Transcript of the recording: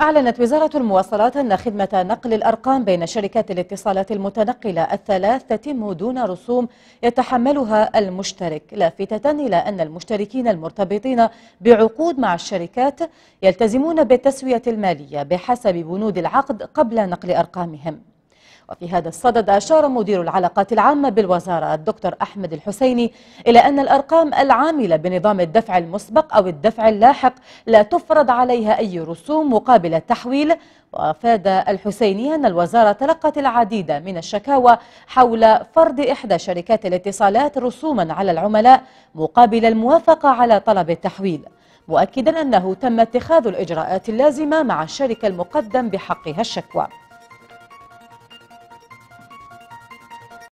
أعلنت وزارة المواصلات أن خدمة نقل الأرقام بين شركات الاتصالات المتنقلة الثلاث تتم دون رسوم يتحملها المشترك لافتة إلى أن المشتركين المرتبطين بعقود مع الشركات يلتزمون بالتسوية المالية بحسب بنود العقد قبل نقل أرقامهم وفي هذا الصدد أشار مدير العلاقات العامة بالوزارة الدكتور أحمد الحسيني إلى أن الأرقام العاملة بنظام الدفع المسبق أو الدفع اللاحق لا تفرض عليها أي رسوم مقابل التحويل وأفاد الحسيني أن الوزارة تلقت العديد من الشكاوى حول فرض إحدى شركات الاتصالات رسوما على العملاء مقابل الموافقة على طلب التحويل مؤكدا أنه تم اتخاذ الإجراءات اللازمة مع الشركة المقدم بحقها الشكوى